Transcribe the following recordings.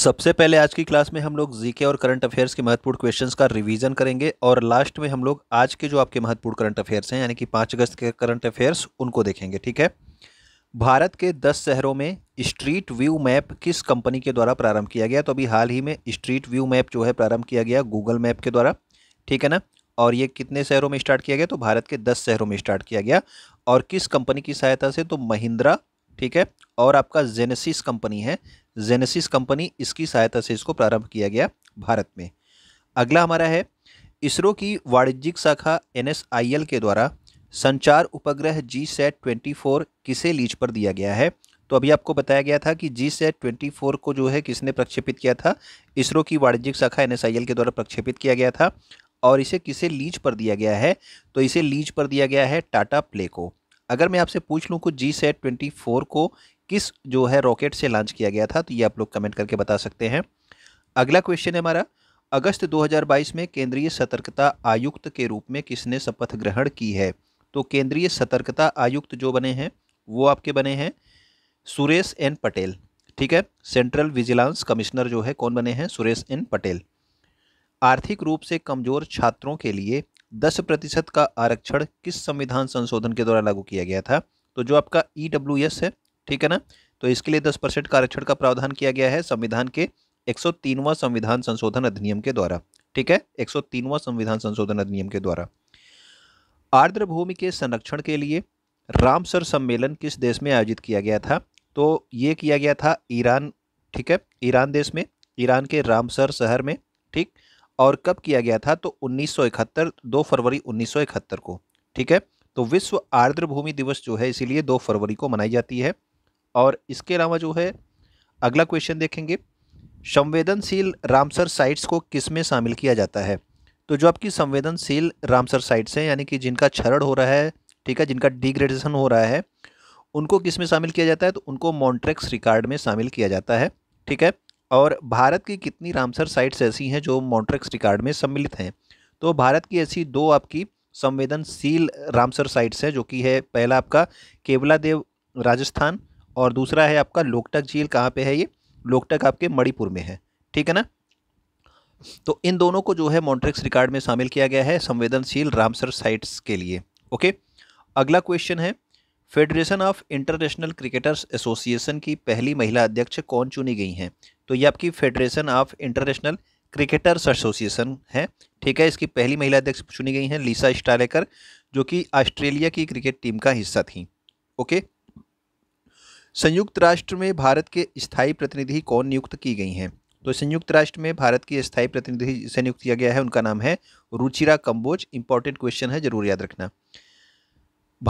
सबसे पहले आज की क्लास में हम लोग जीके और करंट अफेयर्स के महत्वपूर्ण क्वेश्चंस का रिवीजन करेंगे और लास्ट में हम लोग आज के जो आपके महत्वपूर्ण करंट अफेयर्स हैं यानी कि पाँच अगस्त के करंट अफेयर्स उनको देखेंगे ठीक है भारत के दस शहरों में स्ट्रीट व्यू मैप किस कंपनी के द्वारा प्रारंभ किया गया तो अभी हाल ही में स्ट्रीट व्यू मैप जो है प्रारंभ किया गया गूगल मैप के द्वारा ठीक है ना और ये कितने शहरों में स्टार्ट किया गया तो भारत के दस शहरों में स्टार्ट किया गया और किस कंपनी की सहायता से तो महिंद्रा ठीक है और आपका जेनेसिस कंपनी है जेनेसिस कंपनी इसकी सहायता से इसको प्रारंभ किया गया भारत में अगला हमारा है इसरो की वाणिज्यिक शाखा एन के द्वारा संचार उपग्रह जी सेट ट्वेंटी किसे लीज पर दिया गया है तो अभी आपको बताया गया था कि जी सेट ट्वेंटी को जो है किसने प्रक्षेपित किया था इसरो की वाणिज्यिक शाखा एन के द्वारा प्रक्षेपित किया गया था और इसे किसे लीज पर दिया गया है तो इसे लीज पर दिया गया है टाटा प्ले को अगर मैं आपसे पूछ लूँ कि जी सेट ट्वेंटी को किस जो है रॉकेट से लॉन्च किया गया था तो ये आप लोग कमेंट करके बता सकते हैं अगला क्वेश्चन है हमारा अगस्त 2022 में केंद्रीय सतर्कता आयुक्त के रूप में किसने शपथ ग्रहण की है तो केंद्रीय सतर्कता आयुक्त जो बने हैं वो आपके बने हैं सुरेश एन पटेल ठीक है सेंट्रल विजिलेंस कमिश्नर जो है कौन बने हैं सुरेश एन पटेल आर्थिक रूप से कमजोर छात्रों के लिए दस प्रतिशत का आरक्षण किस संविधान संशोधन के द्वारा लागू किया गया था तो जो आपका ई e है ठीक है ना तो इसके लिए दस परसेंट आरक्षण का प्रावधान किया गया है संविधान के एक संविधान संशोधन अधिनियम के द्वारा ठीक है एक संविधान संशोधन अधिनियम के द्वारा आर्द्र भूमि के संरक्षण के लिए रामसर सम्मेलन किस देश में आयोजित किया गया था तो ये किया गया था ईरान ठीक है ईरान देश में ईरान के रामसर शहर में ठीक और कब किया गया था तो 1971 दो फरवरी 1971 को ठीक है तो विश्व आर्द्र भूमि दिवस जो है इसीलिए 2 फरवरी को मनाई जाती है और इसके अलावा जो है अगला क्वेश्चन देखेंगे संवेदनशील रामसर साइट्स को किस में शामिल किया जाता है तो जो आपकी संवेदनशील रामसर साइट्स हैं यानी कि जिनका छरड़ हो रहा है ठीक है जिनका डिग्रेडेशन हो रहा है उनको किस में शामिल किया जाता है तो उनको मॉन्ट्रेक्स रिकार्ड में शामिल किया जाता है ठीक है और भारत की कितनी रामसर साइट्स ऐसी हैं जो मॉन्ट्रेक्स रिकार्ड में सम्मिलित हैं तो भारत की ऐसी दो आपकी संवेदनशील रामसर साइट्स हैं जो कि है पहला आपका केवला देव राजस्थान और दूसरा है आपका लोकटक झील कहाँ पे है ये लोकटक आपके मणिपुर में है ठीक है ना तो इन दोनों को जो है मॉन्ट्रिक्स रिकॉर्ड में शामिल किया गया है संवेदनशील रामसर साइट्स के लिए ओके अगला क्वेश्चन है federation of international cricketers association की पहली महिला अध्यक्ष कौन चुनी गई हैं तो ये आपकी federation of international cricketers association है ठीक है इसकी पहली महिला अध्यक्ष चुनी गई हैं लीसा स्टालेकर जो कि ऑस्ट्रेलिया की क्रिकेट टीम का हिस्सा थी ओके संयुक्त राष्ट्र में भारत के स्थायी प्रतिनिधि कौन नियुक्त की गई हैं तो संयुक्त राष्ट्र में भारत की स्थायी प्रतिनिधि जिसे नियुक्त किया गया है उनका नाम है रुचिरा कंबोज इंपॉर्टेंट क्वेश्चन है जरूर याद रखना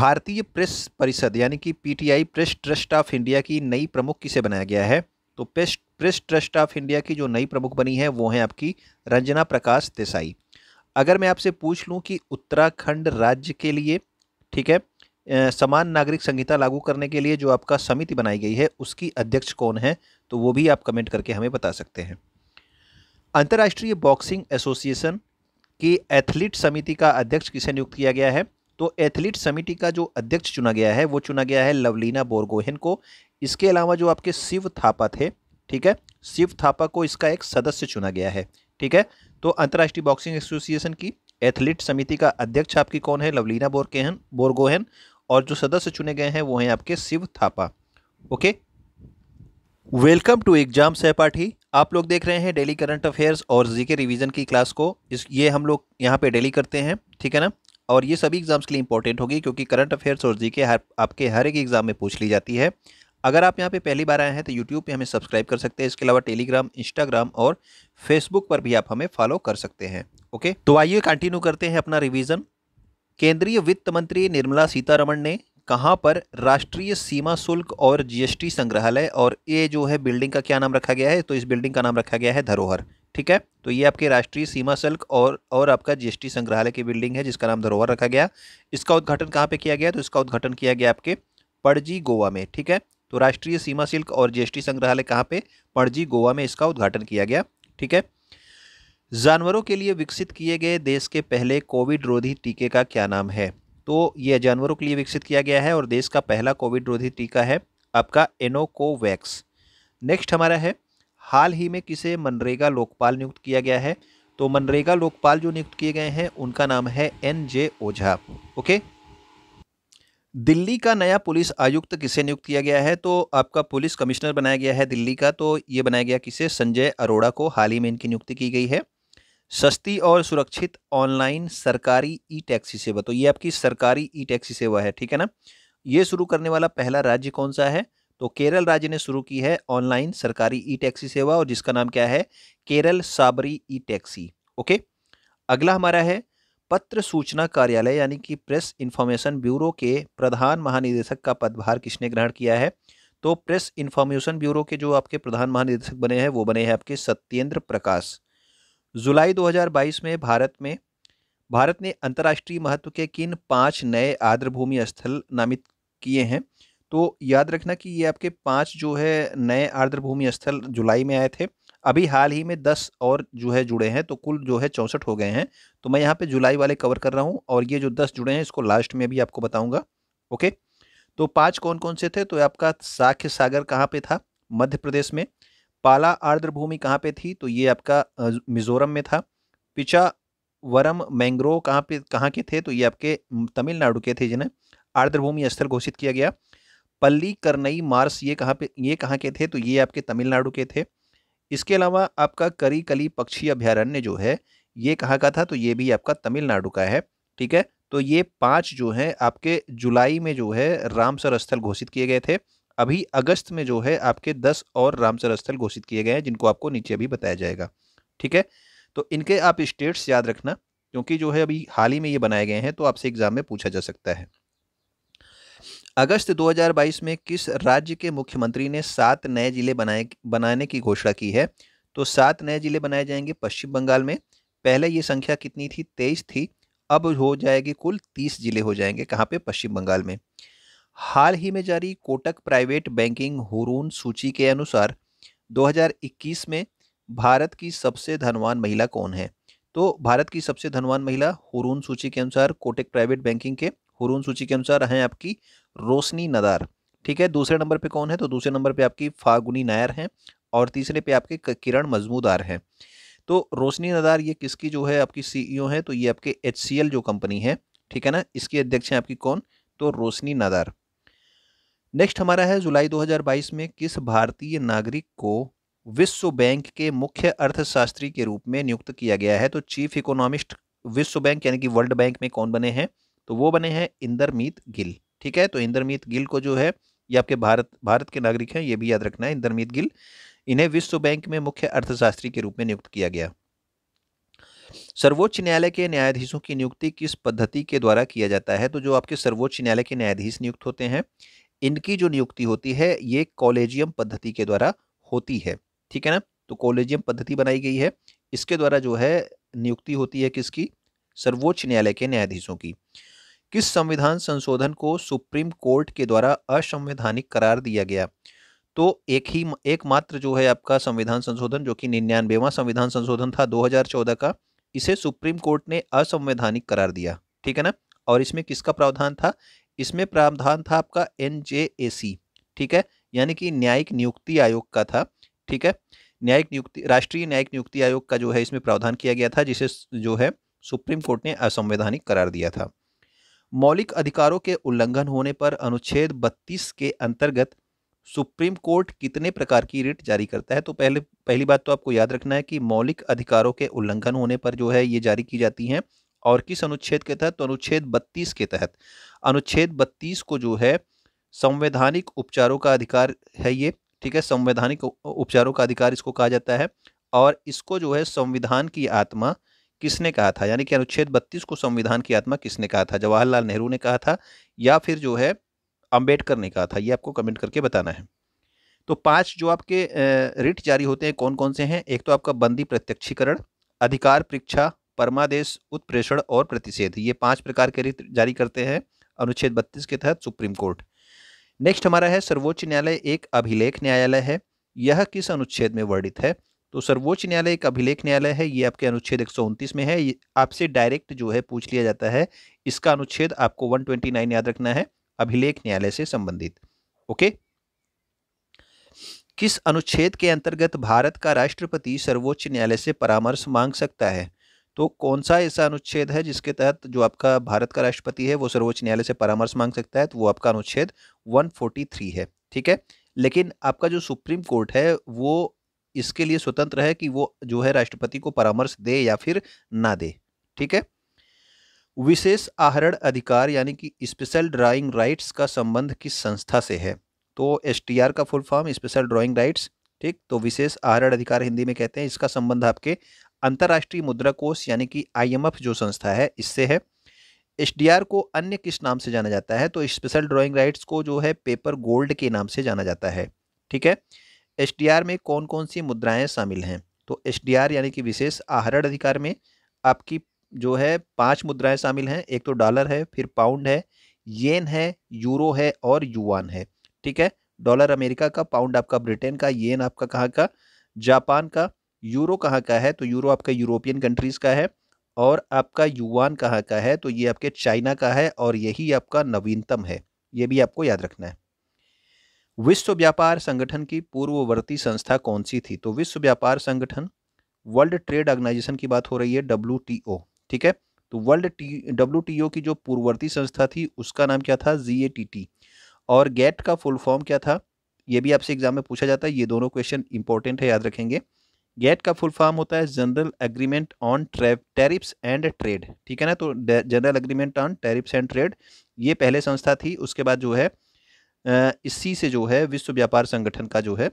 भारतीय प्रेस परिषद यानी कि PTI press trust of India की नई प्रमुख किसे बनाया गया है तो press press trust of India की जो नई प्रमुख बनी है वो है आपकी रंजना प्रकाश देसाई अगर मैं आपसे पूछ लूँ कि उत्तराखंड राज्य के लिए ठीक है समान नागरिक संहिता लागू करने के लिए जो आपका समिति बनाई गई है उसकी अध्यक्ष कौन है तो वो भी आप कमेंट करके हमें बता सकते हैं अंतर्राष्ट्रीय बॉक्सिंग एसोसिएशन की एथलीट समिति का अध्यक्ष किसे नियुक्त किया गया है तो एथलीट समिति का जो अध्यक्ष चुना गया है वो चुना गया है लवलीना बोरगोहेन को इसके अलावा जो आपके शिव थापा थे ठीक है शिव थापा को इसका एक सदस्य चुना गया है ठीक है तो अंतर्राष्ट्रीय बॉक्सिंग एसोसिएशन की एथलीट समिति का अध्यक्ष आपकी कौन है लवलीना बोरकेहन बोरगोहेन और जो सदस्य चुने गए हैं वो हैं आपके Shiv Thapa okay welcome to exam Sahpathi आप लोग देख रहे हैं डेली करंट अफेयर्स और जीके रिवीजन की क्लास को इस ये हम लोग यहाँ पे डेली करते हैं ठीक है ना और ये सभी एग्जाम्स के लिए इंपॉर्टेंट होगी क्योंकि करंट अफेयर्स और जीके हर आपके हर एक एग्जाम में पूछ ली जाती है अगर आप यहाँ पे पहली बार आए हैं तो यूट्यूब पे हमें सब्सक्राइब कर सकते हैं इसके अलावा टेलीग्राम इंस्टाग्राम और फेसबुक पर भी आप हमें फॉलो कर सकते हैं ओके तो आइए कंटिन्यू करते हैं अपना रिविजन केंद्रीय वित्त मंत्री निर्मला सीतारमण ने कहाँ पर राष्ट्रीय सीमा शुल्क और जीएसटी संग्रहालय और ये जो है बिल्डिंग का क्या नाम रखा गया है तो इस बिल्डिंग का नाम रखा गया है धरोहर ठीक है तो ये आपके राष्ट्रीय सीमा शुल्क और और आपका जीएसटी संग्रहालय की बिल्डिंग है जिसका नाम धरोहर रखा गया इसका उद्घाटन कहाँ पर किया गया तो इसका उद्घाटन किया गया आपके पणजी गोवा में ठीक है तो राष्ट्रीय सीमा शुल्क और जीएसटी संग्रहालय कहाँ पर पणजी गोवा में इसका उद्घाटन किया गया ठीक है जानवरों के लिए विकसित किए गए देश के पहले कोविड रोधी टीके का क्या नाम है तो यह जानवरों के लिए विकसित किया गया है और देश का पहला कोविड रोधी टीका है आपका एनोकोवैक्स नेक्स्ट हमारा है हाल ही में किसे मनरेगा लोकपाल नियुक्त किया गया है तो मनरेगा लोकपाल जो नियुक्त किए गए हैं उनका नाम है N J Ojha okay Delhi का नया पुलिस आयुक्त किसे नियुक्त किया गया है तो आपका पुलिस कमिश्नर बनाया गया है दिल्ली का तो ये बनाया गया किसे संजय अरोड़ा को हाल ही में इनकी नियुक्ति की गई है सस्ती और सुरक्षित ऑनलाइन सरकारी ई टैक्सी सेवा तो ये आपकी सरकारी ई टैक्सी सेवा है ठीक है ना ये शुरू करने वाला पहला राज्य कौन सा है तो केरल राज्य ने शुरू की है ऑनलाइन सरकारी ई टैक्सी सेवा और जिसका नाम क्या है Kerala Sabari e taxi okay अगला हमारा है पत्र सूचना कार्यालय यानी कि प्रेस इंफॉर्मेशन ब्यूरो के प्रधान महानिदेशक का पदभार किसने ग्रहण किया है तो प्रेस इंफॉर्मेशन ब्यूरो के जो आपके प्रधान महानिदेशक बने हैं वो बने हैं आपके सत्येंद्र प्रकाश जुलाई 2022 में भारत में भारत ने अंतर्राष्ट्रीय महत्व के किन पाँच नए आर्द्रभूमि स्थल नामित किए हैं तो याद रखना कि ये आपके पाँच जो है नए आर्द्रभूमि स्थल जुलाई में आए थे अभी हाल ही में दस और जो है जुड़े हैं तो कुल जो है चौंसठ हो गए हैं तो मैं यहाँ पे जुलाई वाले कवर कर रहा हूँ और ये जो दस जुड़े हैं इसको लास्ट में भी आपको बताऊँगा ओके तो पाँच कौन कौन से थे तो आपका साख्य सागर कहाँ पर था मध्य प्रदेश में पाला आर्द्रभूमि कहाँ पे थी तो ये आपका मिजोरम में था पिचा वरम मैंग्रोव कहाँ पे कहाँ के थे तो ये आपके तमिलनाडु के थे जिन्हें आर्द्रभूमि स्थल घोषित किया गया पल्ली करनई मार्स ये कहाँ पे ये कहाँ के थे तो ये आपके तमिलनाडु के थे इसके अलावा आपका करी कली पक्षी अभ्यारण्य जो है ये कहाँ का था तो ये भी आपका तमिलनाडु का है ठीक है तो ये पाँच जो हैं आपके जुलाई में जो है रामसर स्थल घोषित किए गए थे अभी अगस्त में जो है आपके दस और रामसर स्थल घोषित किए गए हैं जिनको आपको नीचे अभी बताया जाएगा ठीक है तो इनके आप स्टेट्स याद रखना क्योंकि जो है अभी हाल ही में ये बनाए गए हैं तो आपसे एग्जाम में पूछा जा सकता है अगस्त 2022 में किस राज्य के मुख्यमंत्री ने सात नए जिले बनाए बनाने की घोषणा की है तो सात नए जिले बनाए जाएंगे पश्चिम बंगाल में पहले ये संख्या कितनी थी तेईस थी अब हो जाएगी कुल तीस जिले हो जाएंगे कहाँ पे पश्चिम बंगाल में हाल ही में जारी कोटक प्राइवेट बैंकिंग हुरून सूची के अनुसार 2021 में भारत की सबसे धनवान महिला कौन है तो भारत की सबसे धनवान महिला हुरून सूची के अनुसार कोटक प्राइवेट बैंकिंग के हुरून सूची के अनुसार हैं आपकी रोशनी नदार ठीक है दूसरे नंबर पे कौन है तो दूसरे नंबर पे आपकी फागुनी नायर हैं और तीसरे पे आपके किरण मजमूदार हैं तो रोशनी नदार ये किसकी जो है आपकी सीईओ e है तो ये आपके एच जो कंपनी है ठीक है ना इसकी अध्यक्ष हैं आपकी कौन तो रोशनी नदार नेक्स्ट हमारा है जुलाई 2022 में किस भारतीय नागरिक को विश्व बैंक के मुख्य अर्थशास्त्री के रूप में नियुक्त किया गया है तो चीफ इकोनॉमिस्ट विश्व बैंक यानी कि वर्ल्ड बैंक में कौन बने हैं तो वो बने हैं इंदरमीत गिल ठीक है तो इंदरमीत गिल को जो है ये आपके भारत भारत के नागरिक हैं ये भी याद रखना है इंदरमीत गिल इन्हें विश्व बैंक में मुख्य अर्थशास्त्री के रूप में नियुक्त किया गया सर्वोच्च न्यायालय के न्यायाधीशों की नियुक्ति किस पद्धति के द्वारा किया जाता है तो जो आपके सर्वोच्च न्यायालय के न्यायाधीश नियुक्त होते हैं इनकी जो नियुक्ति होती है ये कॉलेजियम पद्धति के द्वारा होती है ठीक है ना तो कॉलेजियम पद्धति बनाई गई है इसके द्वारा जो है नियुक्ति होती है किसकी सर्वोच्च न्यायालय के न्यायाधीशों की किस संविधान संशोधन को सुप्रीम कोर्ट के द्वारा असंवैधानिक करार दिया गया तो एक ही एकमात्र जो है आपका संविधान संशोधन जो कि निन्यानवेवा संविधान संशोधन था 2014 का इसे सुप्रीम कोर्ट ने असंवैधानिक करार दिया ठीक है ना और इसमें किसका प्रावधान था इसमें प्रावधान था आपका एन ठीक है यानी कि न्यायिक नियुक्ति आयोग का था ठीक है न्यायिक नियुक्ति राष्ट्रीय न्यायिक नियुक्ति आयोग का जो है इसमें प्रावधान किया गया था जिसे जो है सुप्रीम कोर्ट ने असंवैधानिक करार दिया था मौलिक अधिकारों के उल्लंघन होने पर अनुच्छेद 32 के अंतर्गत सुप्रीम कोर्ट कितने प्रकार की रिट जारी करता है तो पहले पहली बात तो आपको याद रखना है कि मौलिक अधिकारों के उल्लंघन होने पर जो है ये जारी की जाती हैं और किस अनुच्छेद के तहत तो अनुच्छेद बत्तीस के तहत अनुच्छेद बत्तीस को जो है संवैधानिक उपचारों का अधिकार है ये ठीक है संवैधानिक उपचारों का अधिकार इसको कहा जाता है और इसको जो है संविधान की आत्मा किसने कहा था यानी कि अनुच्छेद बत्तीस को संविधान की आत्मा किसने कहा था जवाहरलाल नेहरू ने कहा था या फिर जो है अम्बेडकर ने कहा था ये आपको कमेंट करके बताना है तो पांच जो आपके रिट जारी होते हैं कौन कौन से हैं एक तो आपका बंदी प्रत्यक्षीकरण अधिकार परीक्षा परमादेश उत्प्रेषण और प्रतिषेध ये पांच प्रकार के रिट जारी करते हैं अनुच्छेद बत्तीस के तहत सुप्रीम कोर्ट नेक्स्ट हमारा है सर्वोच्च न्यायालय एक अभिलेख न्यायालय है यह किस अनुच्छेद में वर्णित है तो सर्वोच्च न्यायालय एक अभिलेख न्यायालय है ये आपके अनुच्छेद एक में है आपसे डायरेक्ट जो है पूछ लिया जाता है इसका अनुच्छेद आपको वन याद रखना है अभिलेख न्यायालय से संबंधित ओके किस अनुच्छेद के अंतर्गत भारत का राष्ट्रपति सर्वोच्च न्यायालय से परामर्श मांग सकता है तो कौन सा ऐसा अनुच्छेद है जिसके तहत जो आपका भारत का राष्ट्रपति है वो सर्वोच्च न्यायालय से परामर्श मांग सकता है तो वो आपका अनुच्छेद 143 है ठीक है लेकिन आपका जो सुप्रीम कोर्ट है वो इसके लिए स्वतंत्र है कि वो जो है राष्ट्रपति को परामर्श दे या फिर ना दे ठीक है विशेष आहरण अधिकार यानी कि स्पेशल ड्राइंग राइट्स का संबंध किस संस्था से है तो एस का full form special drawing rights ठीक तो विशेष आहरण अधिकार हिंदी में कहते हैं इसका संबंध आपके अंतर्राष्ट्रीय मुद्रा कोष यानी कि आईएमएफ जो संस्था है इससे है एसडीआर को अन्य किस नाम से जाना जाता है तो स्पेशल ड्राइंग राइट्स को जो है पेपर गोल्ड के नाम से जाना जाता है ठीक है एसडीआर में कौन कौन सी मुद्राएं शामिल हैं तो एसडीआर यानी कि विशेष आहरण अधिकार में आपकी जो है पांच मुद्राएं शामिल हैं एक तो डॉलर है फिर पाउंड है येन है यूरो है और युआन है ठीक है डॉलर अमेरिका का पाउंड आपका ब्रिटेन का येन आपका कहाँ का जापान का यूरो कहाँ का है तो यूरो आपका यूरोपियन कंट्रीज़ का है और आपका युवान कहाँ का है तो ये आपके चाइना का है और यही आपका नवीनतम है ये भी आपको याद रखना है विश्व व्यापार संगठन की पूर्ववर्ती संस्था कौन सी थी तो विश्व व्यापार संगठन वर्ल्ड ट्रेड ऑर्गेनाइजेशन की बात हो रही है डब्ल्यू ठीक है तो वर्ल्ड डब्ल्यू की जो पूर्ववर्ती संस्था थी उसका नाम क्या था जी और गेट का फुल फॉर्म क्या था ये भी आपसे एग्जाम में पूछा जाता है ये दोनों क्वेश्चन इंपॉर्टेंट है याद रखेंगे गेट का फुल फॉर्म होता है general agreement on tariffs and trade ठीक है ना तो general agreement on tariffs and trade ये पहले संस्था थी उसके बाद जो है इसी से जो है विश्व व्यापार संगठन का जो है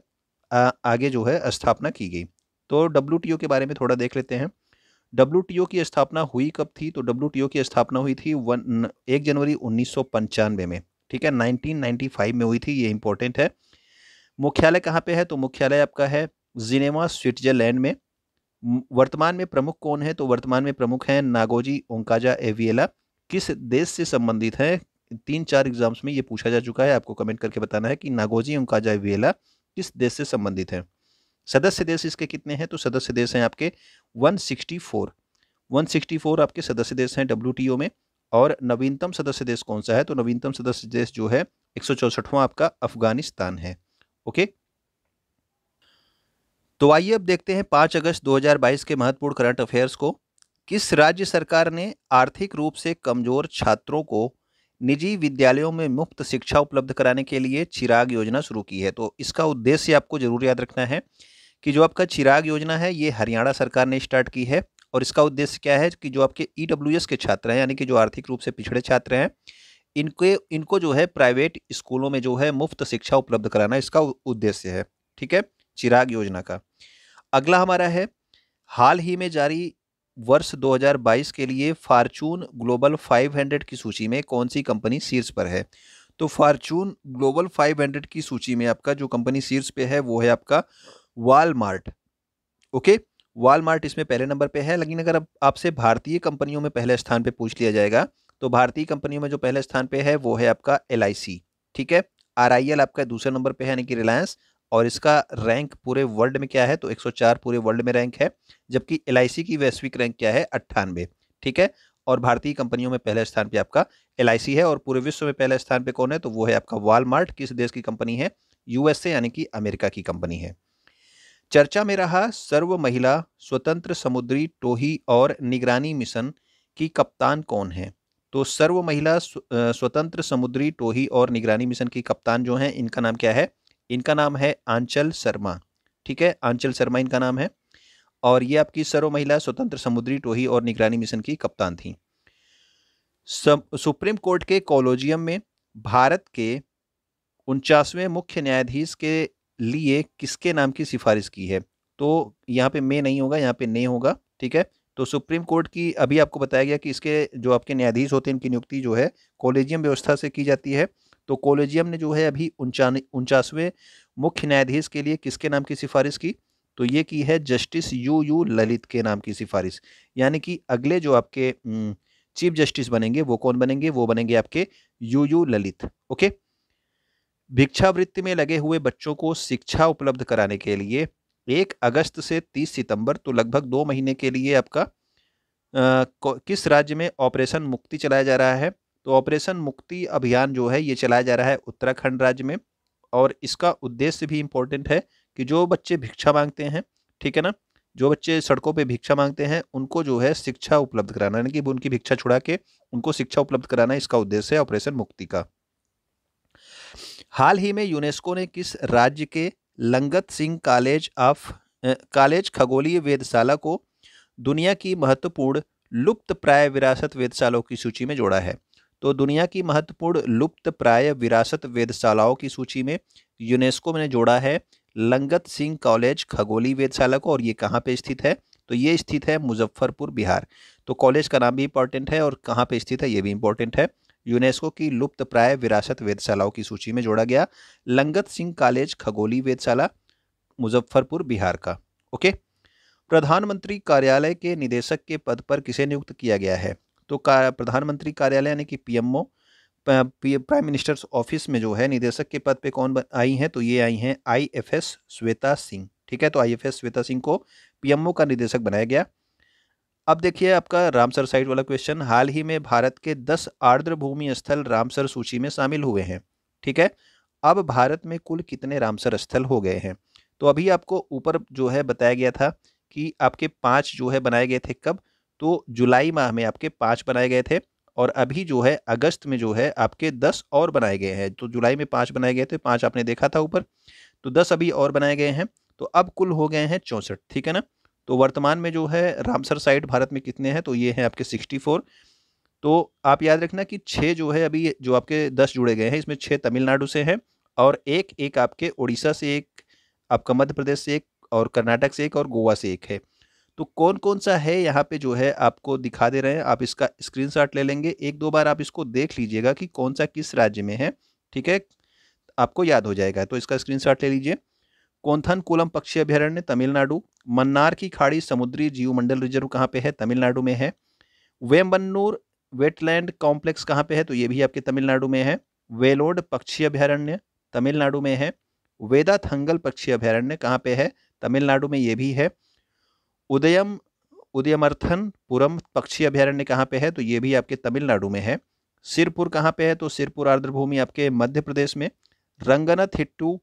आगे जो है स्थापना की गई तो डब्ल्यू के बारे में थोड़ा देख लेते हैं डब्ल्यू की स्थापना हुई कब थी तो डब्ल्यू की स्थापना हुई थी वन एक जनवरी उन्नीस में ठीक है 1995 में हुई थी ये इंपॉर्टेंट है मुख्यालय कहाँ पे है तो मुख्यालय आपका है जिनेमा स्विट्जरलैंड में वर्तमान में प्रमुख कौन है तो वर्तमान में प्रमुख हैं नागोजी ओंकाजा एवियला किस देश से संबंधित है तीन चार एग्जाम्स में ये पूछा जा चुका है आपको कमेंट करके बताना है कि नागोजी ओंकाजा एवियला किस देश से संबंधित है सदस्य देश इसके कितने हैं तो सदस्य देश हैं आपके वन सिक्सटी आपके सदस्य देश हैं डब्ल्यू में और नवीनतम सदस्य देश कौन सा है तो नवीनतम सदस्य देश जो है एक आपका अफगानिस्तान है ओके तो आइए अब देखते हैं पाँच अगस्त 2022 के महत्वपूर्ण करंट अफेयर्स को किस राज्य सरकार ने आर्थिक रूप से कमजोर छात्रों को निजी विद्यालयों में मुफ्त शिक्षा उपलब्ध कराने के लिए चिराग योजना शुरू की है तो इसका उद्देश्य आपको जरूर याद रखना है कि जो आपका चिराग योजना है ये हरियाणा सरकार ने स्टार्ट की है और इसका उद्देश्य क्या है कि जो आपके ई e के छात्र हैं यानी कि जो आर्थिक रूप से पिछड़े छात्र हैं इनके इनको जो है प्राइवेट स्कूलों में जो है मुफ्त शिक्षा उपलब्ध कराना इसका उद्देश्य है ठीक है चिराग योजना का अगला हमारा है हाल ही में जारी वर्ष 2022 के लिए फार्चून ग्लोबल 500 की सूची में कौन सी कंपनी शीर्ष पर है तो फार्चून ग्लोबल 500 की सूची में आपका जो कंपनी शीर्ष पे है वो है आपका वालमार्ट ओके वालमार्ट इसमें पहले नंबर पे है लेकिन अगर आपसे भारतीय कंपनियों में पहले स्थान पे पूछ लिया जाएगा तो भारतीय कंपनियों में जो पहले स्थान पे है वो है आपका एल ठीक है आर आपका दूसरे नंबर पे है यानी कि रिलायंस और इसका रैंक पूरे वर्ल्ड में क्या है तो 104 पूरे वर्ल्ड में रैंक है जबकि एल की वैश्विक रैंक क्या है अट्ठानवे ठीक है और भारतीय कंपनियों में पहले स्थान पे आपका एल है और पूरे विश्व में पहले स्थान पे कौन है तो वो है आपका वालमार्ट किस देश की कंपनी है यूएसए यानी कि अमेरिका की कंपनी है चर्चा में रहा सर्व महिला स्वतंत्र समुद्री टोही और निगरानी मिशन की कप्तान कौन है तो सर्व महिला स्वतंत्र समुद्री टोही और निगरानी मिशन की कप्तान जो हैं इनका नाम क्या है इनका नाम है आंचल शर्मा ठीक है आंचल शर्मा इनका नाम है और ये आपकी सर्व महिला स्वतंत्र समुद्री टोही और निगरानी मिशन की कप्तान थी सुप्रीम कोर्ट के कोलोजियम में भारत के उनचासवें मुख्य न्यायाधीश के लिए किसके नाम की सिफारिश की है तो यहाँ पे मे नहीं होगा यहाँ पे ने होगा ठीक है तो सुप्रीम कोर्ट की अभी आपको बताया गया कि इसके जो आपके न्यायाधीश होते हैं इनकी नियुक्ति जो है कॉलेजियम व्यवस्था से की जाती है तो कोलेजियम ने जो है अभी उनचासवें मुख्य न्यायाधीश के लिए किसके नाम की सिफारिश की तो ये की है जस्टिस यू यू ललित के नाम की सिफारिश यानी कि अगले जो आपके चीफ जस्टिस बनेंगे वो कौन बनेंगे वो बनेंगे आपके यू यू ललित ओके भिक्षावृत्ति में लगे हुए बच्चों को शिक्षा उपलब्ध कराने के लिए एक अगस्त से तीस सितंबर तो लगभग दो महीने के लिए आपका आ, किस राज्य में ऑपरेशन मुक्ति चलाया जा रहा है तो ऑपरेशन मुक्ति अभियान जो है ये चलाया जा रहा है उत्तराखंड राज्य में और इसका उद्देश्य भी इम्पोर्टेंट है कि जो बच्चे भिक्षा मांगते हैं ठीक है ना जो बच्चे सड़कों पे भिक्षा मांगते हैं उनको जो है शिक्षा उपलब्ध कराना यानी कि उनकी भिक्षा छुड़ा के उनको शिक्षा उपलब्ध कराना इसका उद्देश्य है ऑपरेशन मुक्ति का हाल ही में यूनेस्को ने किस राज्य के Langat Singh college of college खगोलीय वेदशाला को दुनिया की महत्वपूर्ण लुप्त प्राय विरासत वेदशालों की सूची में जोड़ा है तो दुनिया की महत्वपूर्ण लुप्त प्राय विरासत वेदशालाओं की सूची में यूनेस्को ने जोड़ा है लंगत सिंह कॉलेज खगोली वेदशाला को और ये कहाँ पे स्थित है तो ये स्थित है मुजफ्फरपुर बिहार तो कॉलेज का नाम भी इंपॉर्टेंट है और कहाँ पे स्थित है ये भी इंपॉर्टेंट है यूनेस्को की लुप्त प्राय विरासत वेदशालाओं की सूची में जोड़ा गया लंगत सिंह कॉलेज खगोली वेदशाला मुजफ्फरपुर बिहार का ओके प्रधानमंत्री कार्यालय के निदेशक के पद पर किसे नियुक्त किया गया है तो का, प्रधानमंत्री कार्यालय यानी कि पीएमओ प्राइम मिनिस्टर्स ऑफिस में जो है निदेशक के पद पे कौन आई हैं तो ये आई हैं आईएफएस श्वेता सिंह ठीक है तो आईएफएस श्वेता सिंह को पीएमओ का निदेशक बनाया गया अब देखिए आपका रामसर साइट वाला क्वेश्चन हाल ही में भारत के दस आर्द्र भूमि स्थल रामसर सूची में शामिल हुए हैं ठीक है अब भारत में कुल कितने रामसर स्थल हो गए हैं तो अभी आपको ऊपर जो है बताया गया था कि आपके पांच जो है बनाए गए थे कब तो जुलाई माह में आपके पाँच बनाए गए थे और अभी जो है अगस्त में जो है आपके दस और बनाए गए हैं तो जुलाई में पाँच बनाए गए थे पाँच आपने देखा था ऊपर तो दस अभी और बनाए गए हैं तो अब कुल हो गए हैं चौंसठ ठीक है ना तो वर्तमान में जो है रामसर साइट भारत में कितने हैं तो ये हैं आपके सिक्सटी फोर तो आप याद रखना कि छः जो है अभी जो आपके दस जुड़े गए हैं इसमें छः तमिलनाडु से हैं और एक एक आपके उड़ीसा से एक आपका मध्य प्रदेश से एक और कर्नाटक से एक और गोवा से एक है तो कौन कौन सा है यहाँ पे जो है आपको दिखा दे रहे हैं आप इसका स्क्रीनशॉट ले लेंगे एक दो बार आप इसको देख लीजिएगा कि कौन सा किस राज्य में है ठीक है आपको याद हो जाएगा तो इसका स्क्रीनशॉट ले लीजिए कोंथन कोलम पक्षी अभ्यारण्य तमिलनाडु मन्नार की खाड़ी समुद्री जीव मंडल रिजर्व कहाँ पे है तमिलनाडु में है वेम्बन्नूर वेटलैंड कॉम्प्लेक्स कहाँ पे है तो ये भी आपके तमिलनाडु में है वेलोड पक्षी अभ्यारण्य तमिलनाडु में है वेदा थंगल पक्षी अभ्यारण्य कहाँ पे है तमिलनाडु में ये भी है उदयम उदयमर्थन पुरम पक्षी अभ्यारण्य कहाँ पे है तो ये भी आपके तमिलनाडु में है सिरपुर कहाँ पे है तो सिरपुर आर्द्रभूमि आपके मध्य प्रदेश में रंगनाथ हिट्टू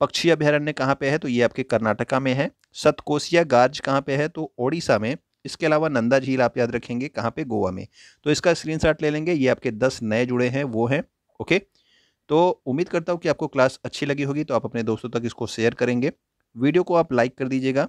पक्षी अभ्यारण्य कहाँ पे है तो ये आपके कर्नाटका में है सतकोसिया गार्ज कहाँ पे है तो ओडिशा में इसके अलावा नंदा झील आप याद रखेंगे कहाँ पे गोवा में तो इसका स्क्रीनशॉट ले लेंगे ये आपके दस नए जुड़े हैं वो हैं ओके तो उम्मीद करता हूँ कि आपको क्लास अच्छी लगी होगी तो आप अपने दोस्तों तक इसको शेयर करेंगे वीडियो को आप लाइक कर दीजिएगा